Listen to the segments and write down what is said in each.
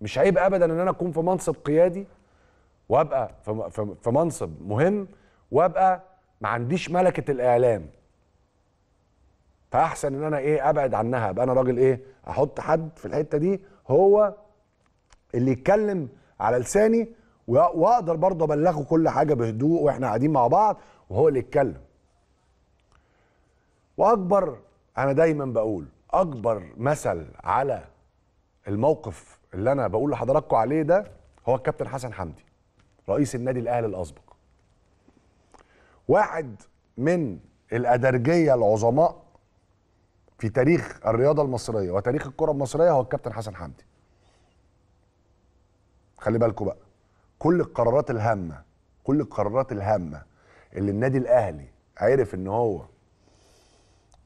مش عيب ابدا ان انا اكون في منصب قيادي وابقى في منصب مهم وابقى ما عنديش ملكه الاعلام فاحسن ان انا ايه ابعد عنها ابقى انا راجل ايه احط حد في الحته دي هو اللي يتكلم على لساني واقدر برضه ابلغه كل حاجه بهدوء واحنا قاعدين مع بعض وهو اللي يتكلم واكبر انا دايما بقول اكبر مثل على الموقف اللي انا بقول لحضراتكم عليه ده هو الكابتن حسن حمدي رئيس النادي الاهلي الاسبق واحد من الادرجيه العظماء في تاريخ الرياضه المصريه وتاريخ الكره المصريه هو الكابتن حسن حمدي خلي بالكم بقى كل القرارات الهامه كل القرارات الهامه اللي النادي الاهلي عرف ان هو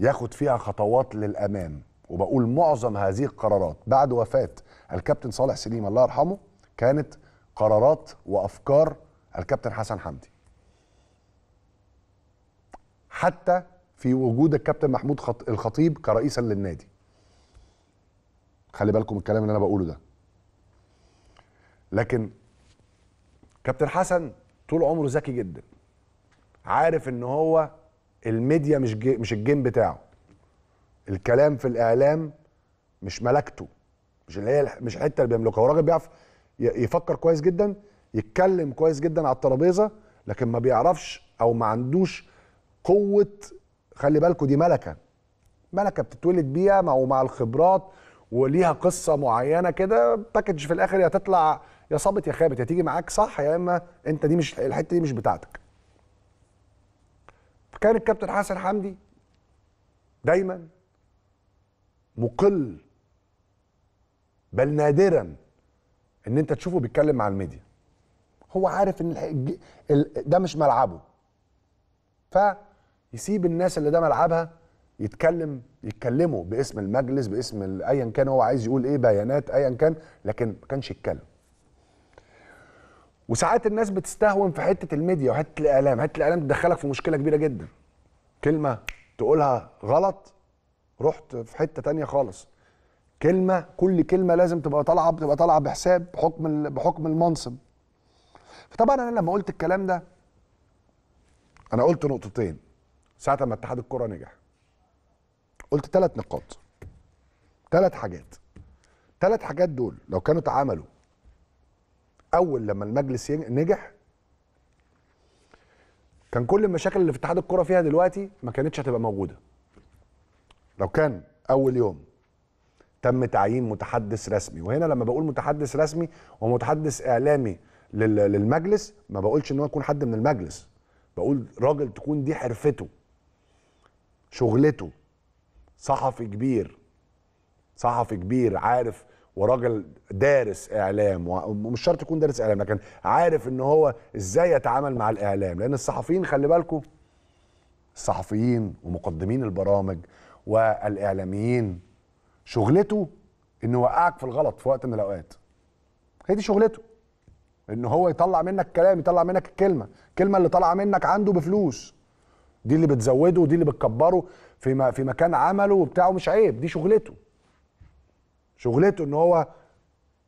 ياخد فيها خطوات للامام وبقول معظم هذه القرارات بعد وفاه الكابتن صالح سليم الله يرحمه كانت قرارات وافكار الكابتن حسن حمدي حتى في وجود الكابتن محمود الخطيب كرئيسا للنادي خلي بالكم الكلام اللي انا بقوله ده لكن كابتن حسن طول عمره ذكي جدا عارف ان هو الميديا مش مش الجيم بتاعه الكلام في الاعلام مش ملكته مش اللي هي مش الحته اللي بيملكها هو راجل بيعرف يفكر كويس جدا يتكلم كويس جدا على الترابيزه لكن ما بيعرفش او ما عندوش قوه خلي بالكوا دي ملكه ملكه بتتولد بيها مع ومع الخبرات وليها قصه معينه كده باكج في الاخر يا تطلع يا صابت يا خابت يا تيجي معاك صح يا اما انت دي مش الحته دي مش بتاعتك كان الكابتن حسن حمدي دايما مقل بل نادرا ان انت تشوفه بيتكلم مع الميديا هو عارف ان ده مش ملعبه فيسيب الناس اللي ده ملعبها يتكلم يتكلموا باسم المجلس باسم ايا كان هو عايز يقول ايه بيانات ايا كان لكن ما كانش يتكلم وساعات الناس بتستهون في حته الميديا وحته الاعلام حته الاعلام تدخلك في مشكله كبيره جدا كلمه تقولها غلط رحت في حته تانية خالص كلمه كل كلمه لازم تبقى طالعه بتبقى طالعه بحساب بحكم بحكم المنصب فطبعا انا لما قلت الكلام ده انا قلت نقطتين ساعه ما اتحاد الكره نجح قلت ثلاث نقاط ثلاث حاجات ثلاث حاجات دول لو كانوا اتعملوا اول لما المجلس نجح كان كل المشاكل اللي في اتحاد الكره فيها دلوقتي ما كانتش هتبقى موجوده لو كان اول يوم تم تعيين متحدث رسمي وهنا لما بقول متحدث رسمي ومتحدث اعلامي للمجلس ما بقولش ان هو يكون حد من المجلس بقول راجل تكون دي حرفته شغلته صحفي كبير صحفي كبير عارف وراجل دارس اعلام ومش شرط يكون دارس اعلام لكن عارف ان هو ازاي يتعامل مع الاعلام لان الصحفيين خلي بالكم الصحفيين ومقدمين البرامج والاعلاميين شغلته انه يوقعك في الغلط في وقت من الاوقات هي دي شغلته ان هو يطلع منك كلام يطلع منك الكلمه الكلمه اللي طالعه منك عنده بفلوس دي اللي بتزوده ودي اللي بتكبره في ما في مكان عمله وبتاعه مش عيب دي شغلته شغلته ان هو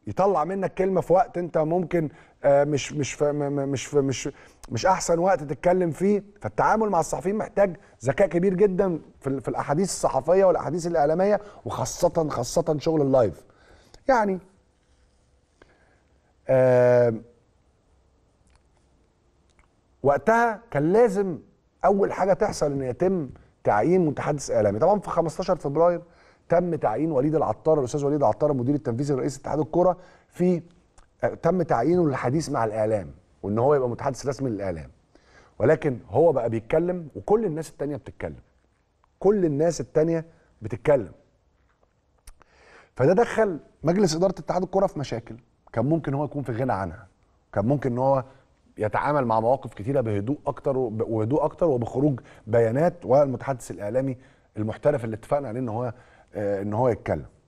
يطلع منك كلمه في وقت انت ممكن آه، مش مش مش مش مش احسن وقت تتكلم فيه فالتعامل مع الصحفيين محتاج ذكاء كبير جدا في, في الاحاديث الصحفيه والاحاديث الاعلاميه وخاصه خاصه شغل اللايف يعني آه وقتها كان لازم اول حاجه تحصل ان يتم تعيين متحدث اعلامي طبعا في 15 فبراير تم تعيين وليد العطار الاستاذ وليد العطار المدير التنفيذي لرئيس اتحاد الكره في آه، تم تعيينه للحديث مع الاعلام وان هو يبقى متحدث رسمي للاعلام ولكن هو بقى بيتكلم وكل الناس التانية بتتكلم كل الناس التانية بتتكلم فده دخل مجلس إدارة اتحاد الكرة في مشاكل كان ممكن هو يكون في غنى عنها كان ممكن ان هو يتعامل مع مواقف كتيرة بهدوء أكتر وهدوء أكتر وبخروج بيانات والمتحدث الإعلامي المحترف اللي اتفقنا عليه ان هو آه، ان هو يتكلم